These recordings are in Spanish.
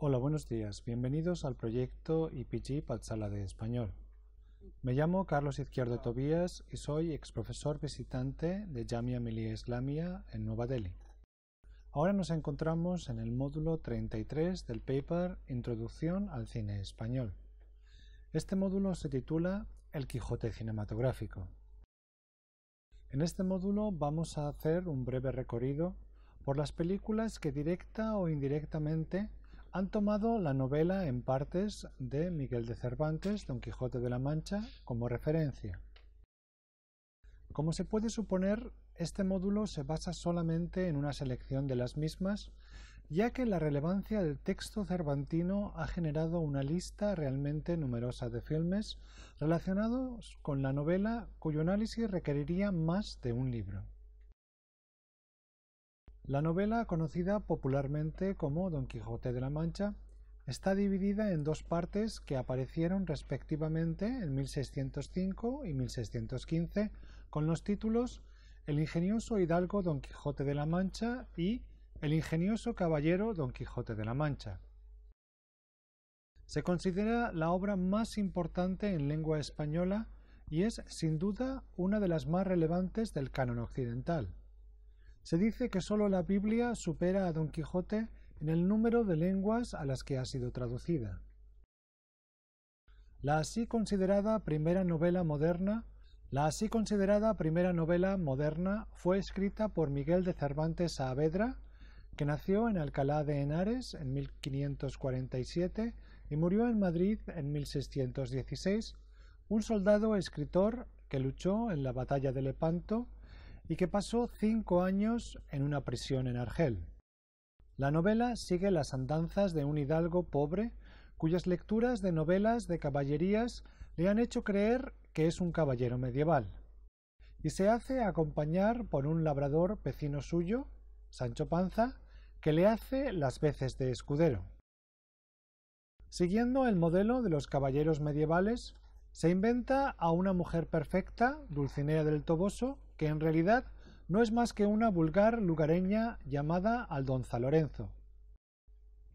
Hola, buenos días. Bienvenidos al proyecto IPG Patsala de Español. Me llamo Carlos Izquierdo Tobías y soy ex profesor visitante de Jamia Millia Islamia en Nueva Delhi. Ahora nos encontramos en el módulo 33 del paper Introducción al cine español. Este módulo se titula El Quijote cinematográfico. En este módulo vamos a hacer un breve recorrido por las películas que directa o indirectamente han tomado la novela en partes de Miguel de Cervantes, Don Quijote de la Mancha, como referencia. Como se puede suponer, este módulo se basa solamente en una selección de las mismas, ya que la relevancia del texto cervantino ha generado una lista realmente numerosa de filmes relacionados con la novela cuyo análisis requeriría más de un libro. La novela, conocida popularmente como Don Quijote de la Mancha, está dividida en dos partes que aparecieron respectivamente en 1605 y 1615 con los títulos El ingenioso hidalgo Don Quijote de la Mancha y El ingenioso caballero Don Quijote de la Mancha. Se considera la obra más importante en lengua española y es sin duda una de las más relevantes del canon occidental. Se dice que solo la Biblia supera a Don Quijote en el número de lenguas a las que ha sido traducida. La así considerada primera novela moderna, la así considerada primera novela moderna fue escrita por Miguel de Cervantes Saavedra, que nació en Alcalá de Henares en 1547 y murió en Madrid en 1616, un soldado escritor que luchó en la batalla de Lepanto y que pasó cinco años en una prisión en Argel. La novela sigue las andanzas de un hidalgo pobre cuyas lecturas de novelas de caballerías le han hecho creer que es un caballero medieval, y se hace acompañar por un labrador vecino suyo, Sancho Panza, que le hace las veces de escudero. Siguiendo el modelo de los caballeros medievales, se inventa a una mujer perfecta, Dulcinea del Toboso, que en realidad no es más que una vulgar lugareña llamada Aldonza Lorenzo.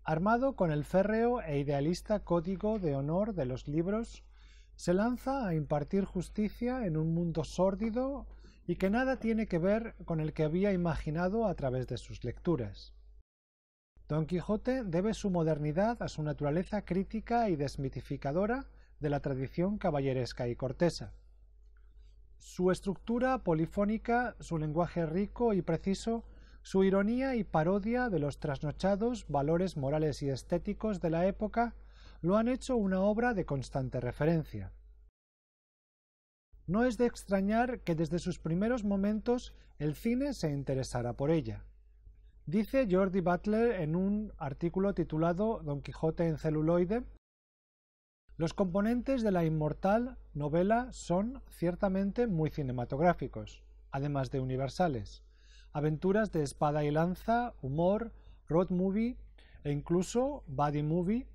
Armado con el férreo e idealista código de honor de los libros, se lanza a impartir justicia en un mundo sórdido y que nada tiene que ver con el que había imaginado a través de sus lecturas. Don Quijote debe su modernidad a su naturaleza crítica y desmitificadora de la tradición caballeresca y cortesa. Su estructura polifónica, su lenguaje rico y preciso, su ironía y parodia de los trasnochados valores morales y estéticos de la época lo han hecho una obra de constante referencia. No es de extrañar que desde sus primeros momentos el cine se interesara por ella. Dice Jordi Butler en un artículo titulado Don Quijote en celuloide los componentes de la inmortal novela son ciertamente muy cinematográficos, además de universales. Aventuras de espada y lanza, humor, road movie e incluso body movie.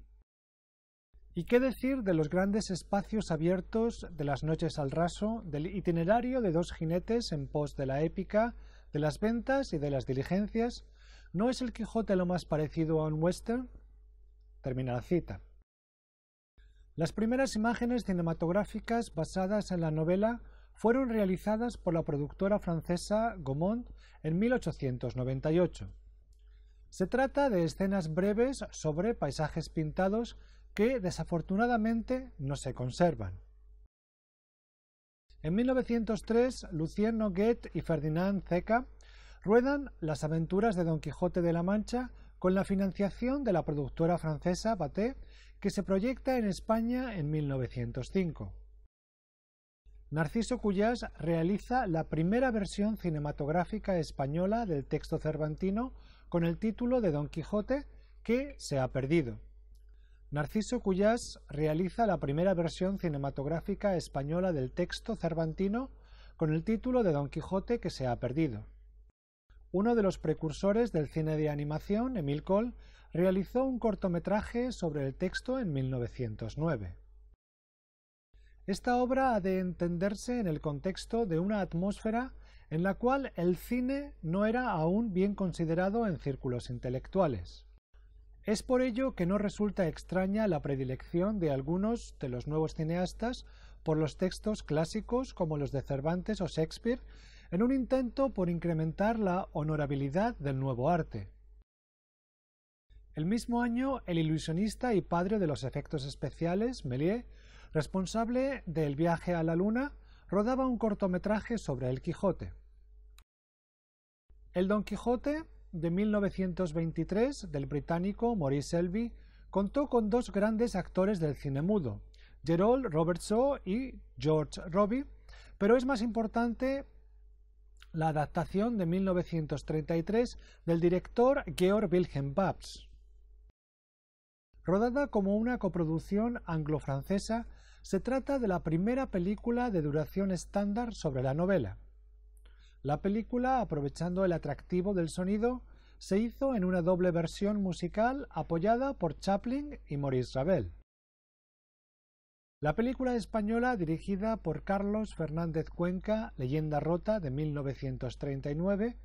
¿Y qué decir de los grandes espacios abiertos de las noches al raso, del itinerario de dos jinetes en pos de la épica, de las ventas y de las diligencias? ¿No es el Quijote lo más parecido a un western? Termina la cita. Las primeras imágenes cinematográficas basadas en la novela fueron realizadas por la productora francesa Gaumont en 1898. Se trata de escenas breves sobre paisajes pintados que desafortunadamente no se conservan. En 1903, Lucien Noguet y Ferdinand Zeca ruedan Las aventuras de Don Quijote de la Mancha con la financiación de la productora francesa Baté, que se proyecta en España en 1905. Narciso Cuyás realiza la primera versión cinematográfica española del texto cervantino con el título de Don Quijote, que se ha perdido. Narciso Cuyás realiza la primera versión cinematográfica española del texto cervantino con el título de Don Quijote que se ha perdido. Uno de los precursores del cine de animación, Emil Cole, realizó un cortometraje sobre el texto en 1909. Esta obra ha de entenderse en el contexto de una atmósfera en la cual el cine no era aún bien considerado en círculos intelectuales. Es por ello que no resulta extraña la predilección de algunos de los nuevos cineastas por los textos clásicos como los de Cervantes o Shakespeare en un intento por incrementar la honorabilidad del nuevo arte. El mismo año, el ilusionista y padre de los efectos especiales, Méliès, responsable del viaje a la luna, rodaba un cortometraje sobre el Quijote. El Don Quijote, de 1923, del británico Maurice Selby, contó con dos grandes actores del cine mudo, Gerald Robertson y George Robbie, pero es más importante la adaptación de 1933 del director Georg Wilhelm Pabst. Rodada como una coproducción anglo-francesa, se trata de la primera película de duración estándar sobre la novela. La película, aprovechando el atractivo del sonido, se hizo en una doble versión musical apoyada por Chaplin y Maurice Ravel. La película española dirigida por Carlos Fernández Cuenca, Leyenda Rota de 1939,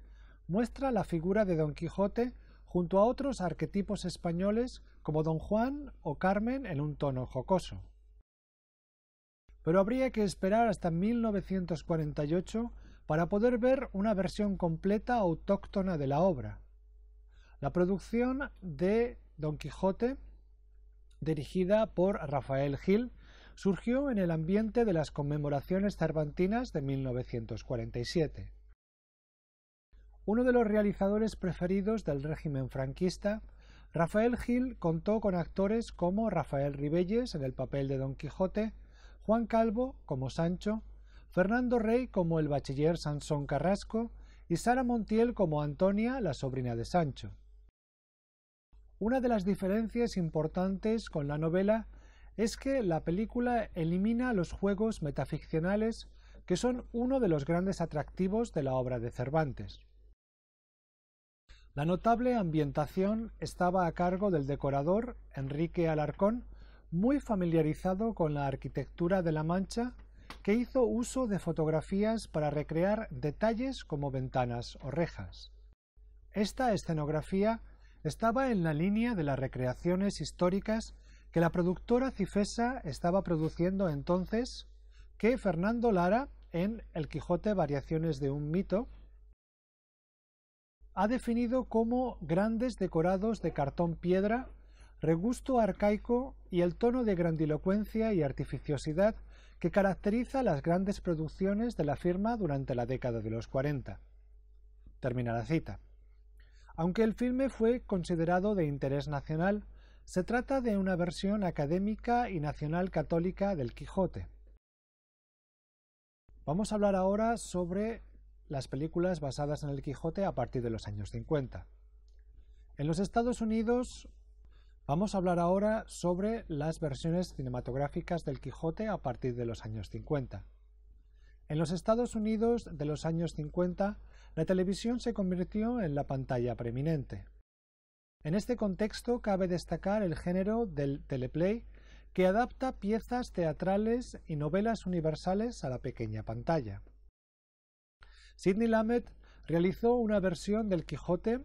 muestra la figura de Don Quijote junto a otros arquetipos españoles como Don Juan o Carmen en un tono jocoso. Pero habría que esperar hasta 1948 para poder ver una versión completa autóctona de la obra. La producción de Don Quijote, dirigida por Rafael Gil, surgió en el ambiente de las conmemoraciones cervantinas de 1947. Uno de los realizadores preferidos del régimen franquista, Rafael Gil contó con actores como Rafael Ribelles en el papel de Don Quijote, Juan Calvo como Sancho, Fernando Rey como el bachiller Sansón Carrasco y Sara Montiel como Antonia, la sobrina de Sancho. Una de las diferencias importantes con la novela es que la película elimina los juegos metaficcionales que son uno de los grandes atractivos de la obra de Cervantes. La notable ambientación estaba a cargo del decorador Enrique Alarcón, muy familiarizado con la arquitectura de La Mancha, que hizo uso de fotografías para recrear detalles como ventanas o rejas. Esta escenografía estaba en la línea de las recreaciones históricas que la productora Cifesa estaba produciendo entonces que Fernando Lara en El Quijote Variaciones de un mito ha definido como grandes decorados de cartón piedra, regusto arcaico y el tono de grandilocuencia y artificiosidad que caracteriza las grandes producciones de la firma durante la década de los 40. Termina la cita. Aunque el filme fue considerado de interés nacional, se trata de una versión académica y nacional católica del Quijote. Vamos a hablar ahora sobre las películas basadas en el Quijote a partir de los años 50. En los Estados Unidos vamos a hablar ahora sobre las versiones cinematográficas del Quijote a partir de los años 50. En los Estados Unidos de los años 50, la televisión se convirtió en la pantalla preeminente. En este contexto cabe destacar el género del teleplay, que adapta piezas teatrales y novelas universales a la pequeña pantalla. Sidney Lamet realizó una versión del Quijote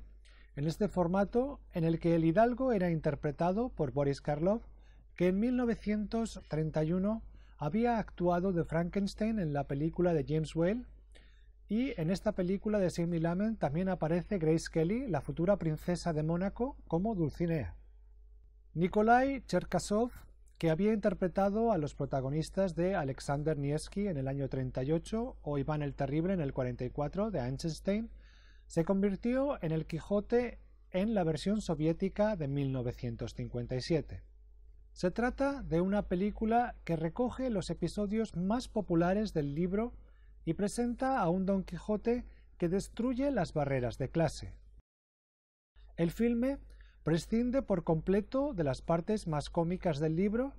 en este formato en el que el hidalgo era interpretado por Boris Karloff, que en 1931 había actuado de Frankenstein en la película de James Whale y en esta película de Sidney Lamen también aparece Grace Kelly, la futura princesa de Mónaco, como Dulcinea. Nikolai Cherkasov, que había interpretado a los protagonistas de Alexander Niesky en el año 38 o Iván el Terrible en el 44 de Einstein, se convirtió en el Quijote en la versión soviética de 1957. Se trata de una película que recoge los episodios más populares del libro y presenta a un Don Quijote que destruye las barreras de clase. El filme prescinde por completo de las partes más cómicas del libro,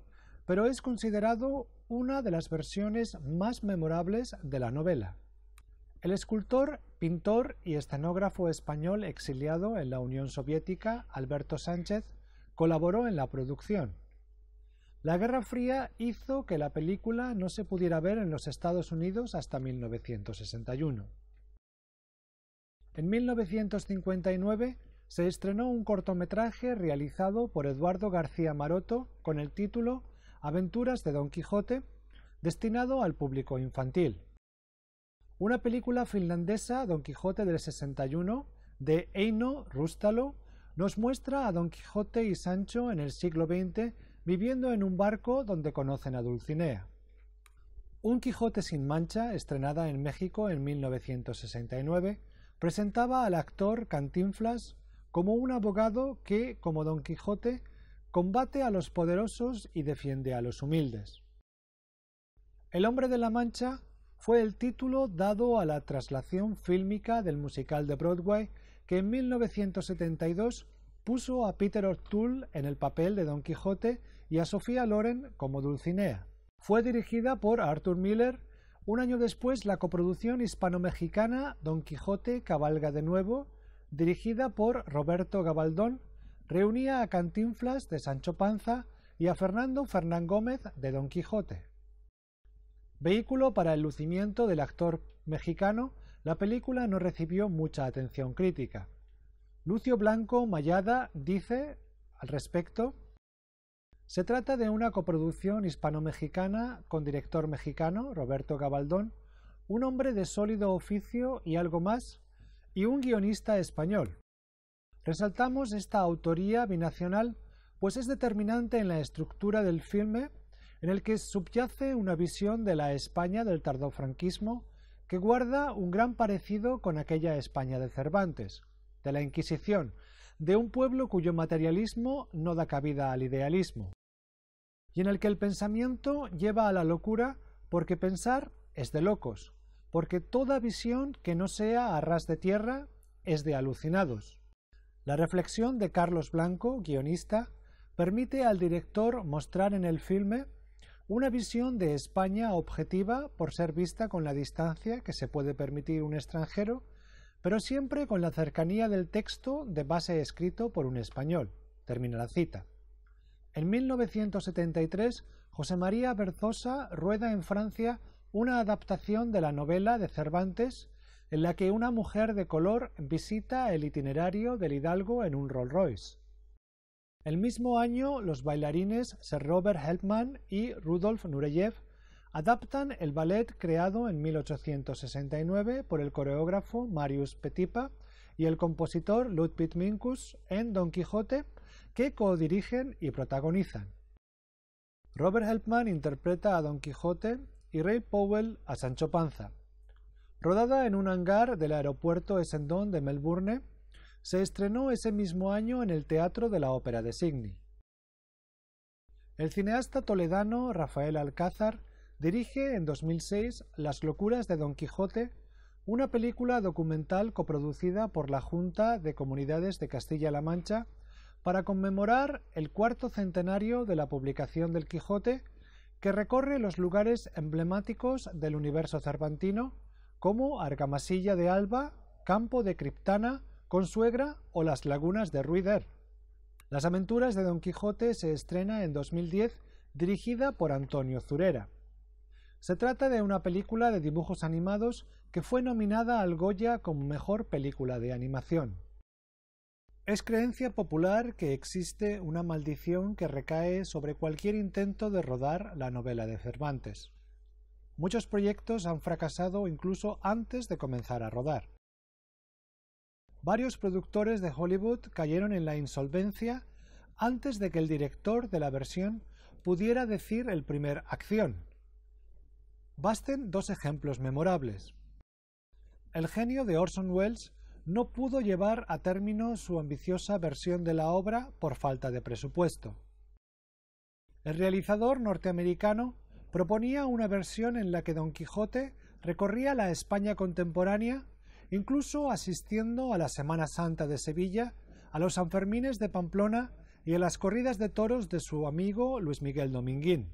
pero es considerado una de las versiones más memorables de la novela. El escultor, pintor y escenógrafo español exiliado en la Unión Soviética, Alberto Sánchez, colaboró en la producción. La Guerra Fría hizo que la película no se pudiera ver en los Estados Unidos hasta 1961. En 1959 se estrenó un cortometraje realizado por Eduardo García Maroto con el título Aventuras de Don Quijote, destinado al público infantil. Una película finlandesa, Don Quijote del 61, de Eino Rustalo, nos muestra a Don Quijote y Sancho en el siglo XX viviendo en un barco donde conocen a Dulcinea. Un Quijote sin mancha, estrenada en México en 1969, presentaba al actor Cantinflas como un abogado que, como Don Quijote, combate a los poderosos y defiende a los humildes. El hombre de la Mancha fue el título dado a la traslación fílmica del musical de Broadway que en 1972 puso a Peter O'Toole en el papel de Don Quijote y a Sofía Loren como Dulcinea. Fue dirigida por Arthur Miller. Un año después, la coproducción hispano-mexicana Don Quijote cabalga de nuevo, dirigida por Roberto Gabaldón, reunía a Cantinflas de Sancho Panza y a Fernando Fernán Gómez de Don Quijote. Vehículo para el lucimiento del actor mexicano, la película no recibió mucha atención crítica. Lucio Blanco Mayada dice al respecto se trata de una coproducción hispano-mexicana con director mexicano, Roberto Gabaldón, un hombre de sólido oficio y algo más, y un guionista español. Resaltamos esta autoría binacional, pues es determinante en la estructura del filme, en el que subyace una visión de la España del tardofranquismo que guarda un gran parecido con aquella España de Cervantes, de la Inquisición, de un pueblo cuyo materialismo no da cabida al idealismo y en el que el pensamiento lleva a la locura porque pensar es de locos, porque toda visión que no sea a ras de tierra es de alucinados. La reflexión de Carlos Blanco, guionista, permite al director mostrar en el filme una visión de España objetiva por ser vista con la distancia que se puede permitir un extranjero, pero siempre con la cercanía del texto de base escrito por un español. Termina la cita. En 1973, José María Berzosa rueda en Francia una adaptación de la novela de Cervantes en la que una mujer de color visita el itinerario del hidalgo en un Rolls Royce. El mismo año, los bailarines Sir Robert Helpman y Rudolf Nureyev adaptan el ballet creado en 1869 por el coreógrafo Marius Petipa y el compositor Ludwig Minkus en Don Quijote que co-dirigen y protagonizan. Robert Helpman interpreta a Don Quijote y Ray Powell a Sancho Panza. Rodada en un hangar del aeropuerto Essendon de Melbourne, se estrenó ese mismo año en el Teatro de la Ópera de Sydney. El cineasta toledano Rafael Alcázar dirige en 2006 Las locuras de Don Quijote, una película documental coproducida por la Junta de Comunidades de Castilla-La Mancha para conmemorar el cuarto centenario de la publicación del Quijote, que recorre los lugares emblemáticos del universo cervantino, como Argamasilla de Alba, Campo de Criptana, Consuegra o las lagunas de Ruider. Las aventuras de Don Quijote se estrena en 2010, dirigida por Antonio Zurera. Se trata de una película de dibujos animados que fue nominada al Goya como mejor película de animación. Es creencia popular que existe una maldición que recae sobre cualquier intento de rodar la novela de Cervantes. Muchos proyectos han fracasado incluso antes de comenzar a rodar. Varios productores de Hollywood cayeron en la insolvencia antes de que el director de la versión pudiera decir el primer acción. Basten dos ejemplos memorables. El genio de Orson Welles no pudo llevar a término su ambiciosa versión de la obra por falta de presupuesto. El realizador norteamericano proponía una versión en la que Don Quijote recorría la España contemporánea, incluso asistiendo a la Semana Santa de Sevilla, a los Sanfermines de Pamplona y a las corridas de toros de su amigo Luis Miguel Dominguín.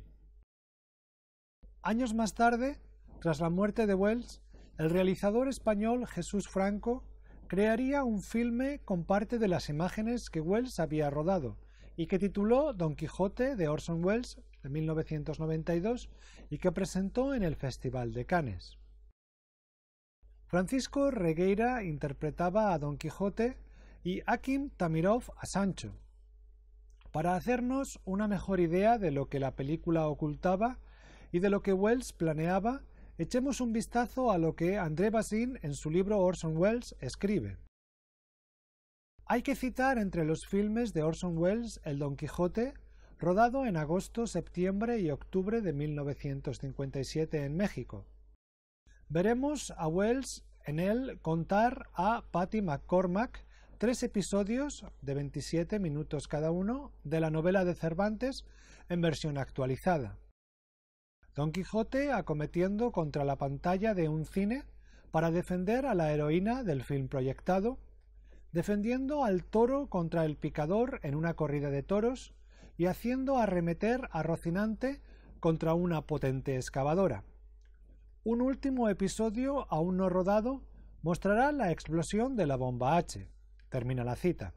Años más tarde, tras la muerte de Wells, el realizador español Jesús Franco Crearía un filme con parte de las imágenes que Wells había rodado y que tituló Don Quijote de Orson Welles de 1992 y que presentó en el Festival de Cannes. Francisco Regueira interpretaba a Don Quijote y Akim Tamirov a Sancho. Para hacernos una mejor idea de lo que la película ocultaba y de lo que Wells planeaba, Echemos un vistazo a lo que André Bazin en su libro Orson Welles escribe. Hay que citar entre los filmes de Orson Welles El Don Quijote, rodado en agosto, septiembre y octubre de 1957 en México. Veremos a Welles en él contar a Patty McCormack tres episodios de 27 minutos cada uno de la novela de Cervantes en versión actualizada. Don Quijote acometiendo contra la pantalla de un cine para defender a la heroína del film proyectado, defendiendo al toro contra el picador en una corrida de toros y haciendo arremeter a Rocinante contra una potente excavadora. Un último episodio aún no rodado mostrará la explosión de la bomba H. Termina la cita.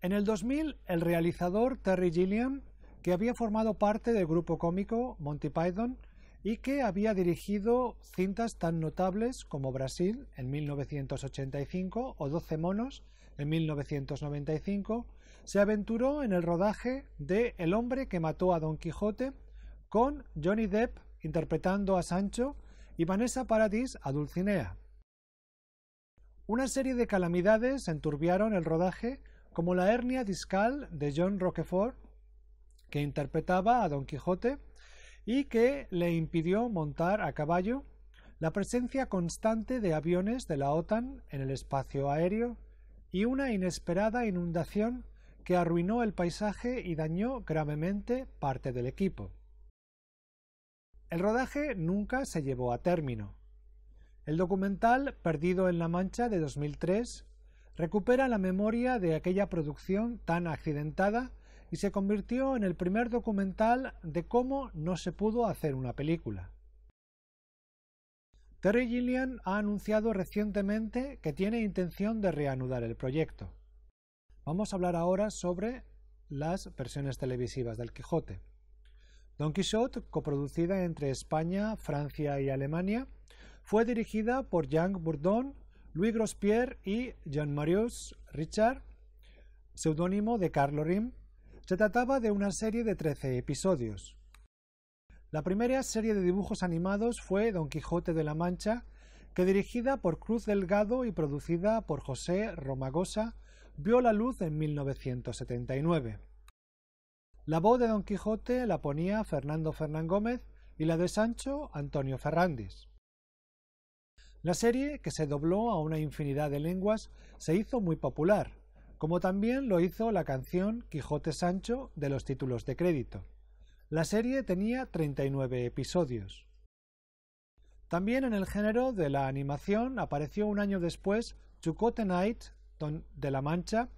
En el 2000, el realizador Terry Gilliam que había formado parte del grupo cómico Monty Python y que había dirigido cintas tan notables como Brasil en 1985 o Doce monos en 1995, se aventuró en el rodaje de El hombre que mató a Don Quijote con Johnny Depp interpretando a Sancho y Vanessa Paradis a Dulcinea. Una serie de calamidades enturbiaron el rodaje, como la hernia discal de John Roquefort que interpretaba a Don Quijote y que le impidió montar a caballo la presencia constante de aviones de la OTAN en el espacio aéreo y una inesperada inundación que arruinó el paisaje y dañó gravemente parte del equipo. El rodaje nunca se llevó a término. El documental Perdido en la Mancha de 2003 recupera la memoria de aquella producción tan accidentada y se convirtió en el primer documental de cómo no se pudo hacer una película. Terry Gillian ha anunciado recientemente que tiene intención de reanudar el proyecto. Vamos a hablar ahora sobre las versiones televisivas del Quijote. Don Quixote, coproducida entre España, Francia y Alemania, fue dirigida por Jean Bourdon, Louis Grospierre y Jean-Marius Richard, seudónimo de Carlo Rim, se trataba de una serie de 13 episodios. La primera serie de dibujos animados fue Don Quijote de la Mancha, que dirigida por Cruz Delgado y producida por José Romagosa, vio la luz en 1979. La voz de Don Quijote la ponía Fernando Fernán Gómez y la de Sancho Antonio Ferrandis. La serie, que se dobló a una infinidad de lenguas, se hizo muy popular como también lo hizo la canción Quijote Sancho de los títulos de crédito. La serie tenía 39 episodios. También en el género de la animación apareció un año después Chukote Night de La Mancha,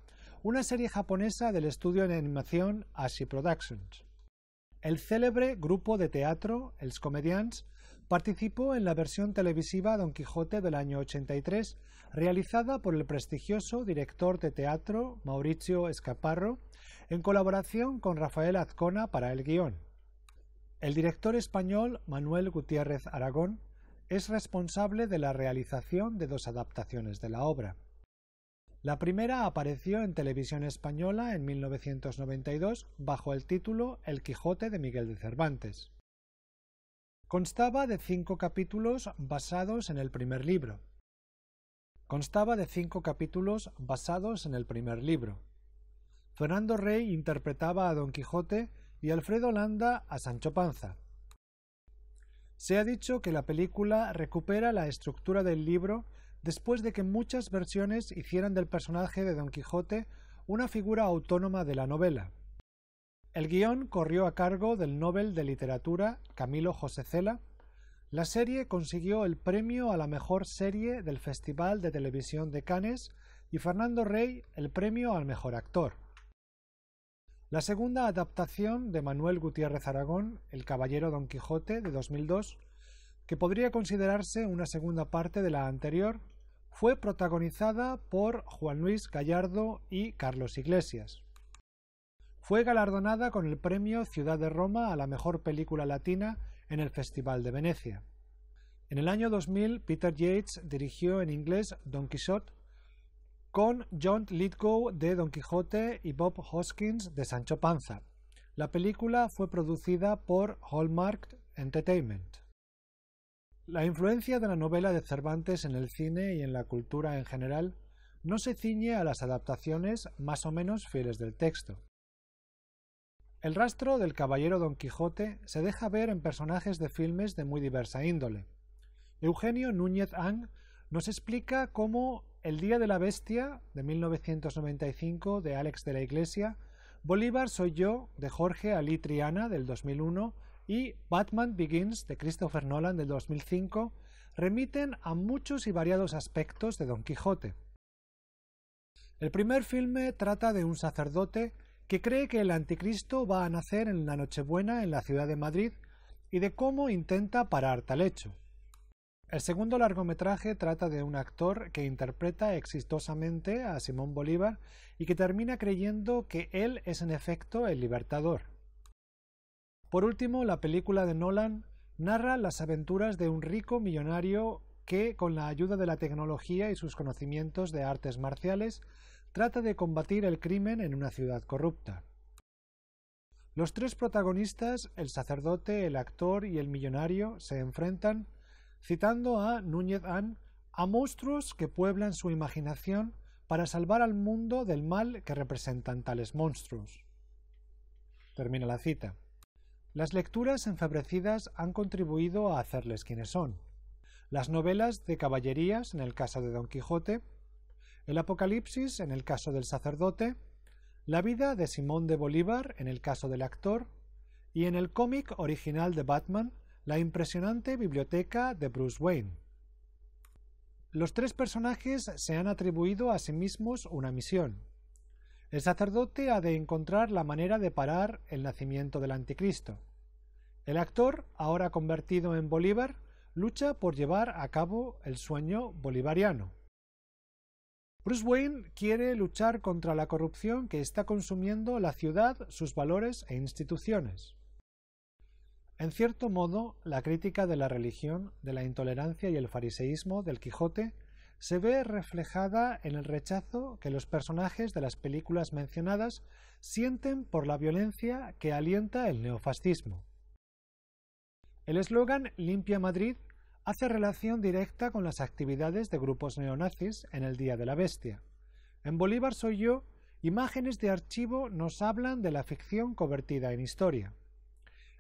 una serie japonesa del estudio de animación Ashi Productions. El célebre grupo de teatro, Els Comedians, participó en la versión televisiva Don Quijote del año 83, realizada por el prestigioso director de teatro Mauricio Escaparro en colaboración con Rafael Azcona para el guión. El director español Manuel Gutiérrez Aragón es responsable de la realización de dos adaptaciones de la obra. La primera apareció en televisión española en 1992 bajo el título El Quijote de Miguel de Cervantes. Constaba de cinco capítulos basados en el primer libro, Constaba de cinco capítulos basados en el primer libro. Fernando Rey interpretaba a Don Quijote y Alfredo Landa a Sancho Panza. Se ha dicho que la película recupera la estructura del libro después de que muchas versiones hicieran del personaje de Don Quijote una figura autónoma de la novela. El guión corrió a cargo del Nobel de Literatura Camilo José Cela la serie consiguió el premio a la mejor serie del Festival de Televisión de Cannes y Fernando Rey el premio al mejor actor. La segunda adaptación de Manuel Gutiérrez Aragón, El Caballero Don Quijote de 2002, que podría considerarse una segunda parte de la anterior, fue protagonizada por Juan Luis Gallardo y Carlos Iglesias. Fue galardonada con el premio Ciudad de Roma a la mejor película latina en el Festival de Venecia. En el año 2000, Peter Yates dirigió en inglés Don Quixote con John Lithgow de Don Quijote y Bob Hoskins de Sancho Panza. La película fue producida por Hallmark Entertainment. La influencia de la novela de Cervantes en el cine y en la cultura en general no se ciñe a las adaptaciones más o menos fieles del texto. El rastro del caballero Don Quijote se deja ver en personajes de filmes de muy diversa índole. Eugenio Núñez Ang nos explica cómo El Día de la Bestia, de 1995, de Alex de la Iglesia, Bolívar Soy Yo, de Jorge Ali Triana, del 2001, y Batman Begins, de Christopher Nolan, del 2005, remiten a muchos y variados aspectos de Don Quijote. El primer filme trata de un sacerdote que cree que el anticristo va a nacer en la Nochebuena en la ciudad de Madrid y de cómo intenta parar tal hecho. El segundo largometraje trata de un actor que interpreta exitosamente a Simón Bolívar y que termina creyendo que él es en efecto el libertador. Por último, la película de Nolan narra las aventuras de un rico millonario que, con la ayuda de la tecnología y sus conocimientos de artes marciales, trata de combatir el crimen en una ciudad corrupta. Los tres protagonistas, el sacerdote, el actor y el millonario, se enfrentan, citando a Núñez Ann, a monstruos que pueblan su imaginación para salvar al mundo del mal que representan tales monstruos. Termina la cita. Las lecturas enfebrecidas han contribuido a hacerles quienes son. Las novelas de caballerías, en el caso de Don Quijote, el Apocalipsis en el caso del sacerdote, la vida de Simón de Bolívar en el caso del actor, y en el cómic original de Batman, la impresionante biblioteca de Bruce Wayne. Los tres personajes se han atribuido a sí mismos una misión. El sacerdote ha de encontrar la manera de parar el nacimiento del anticristo. El actor, ahora convertido en Bolívar, lucha por llevar a cabo el sueño bolivariano. Bruce Wayne quiere luchar contra la corrupción que está consumiendo la ciudad, sus valores e instituciones. En cierto modo, la crítica de la religión, de la intolerancia y el fariseísmo del Quijote se ve reflejada en el rechazo que los personajes de las películas mencionadas sienten por la violencia que alienta el neofascismo. El eslogan Limpia Madrid hace relación directa con las actividades de grupos neonazis en el Día de la Bestia. En Bolívar soy yo, imágenes de archivo nos hablan de la ficción convertida en historia.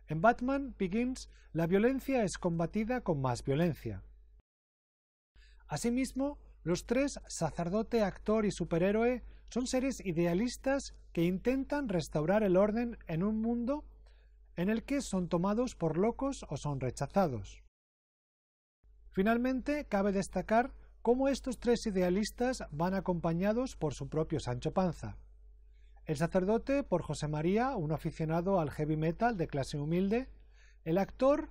En Batman Begins, la violencia es combatida con más violencia. Asimismo, los tres, sacerdote, actor y superhéroe, son seres idealistas que intentan restaurar el orden en un mundo en el que son tomados por locos o son rechazados. Finalmente, cabe destacar cómo estos tres idealistas van acompañados por su propio Sancho Panza. El sacerdote por José María, un aficionado al heavy metal de clase humilde, el actor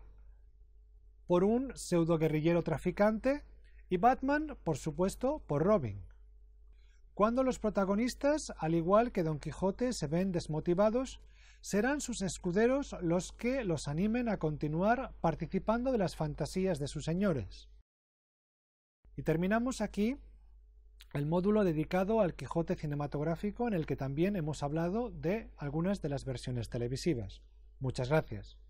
por un pseudo guerrillero traficante y Batman, por supuesto, por Robin. Cuando los protagonistas, al igual que Don Quijote, se ven desmotivados, serán sus escuderos los que los animen a continuar participando de las fantasías de sus señores. Y terminamos aquí el módulo dedicado al Quijote cinematográfico en el que también hemos hablado de algunas de las versiones televisivas. Muchas gracias.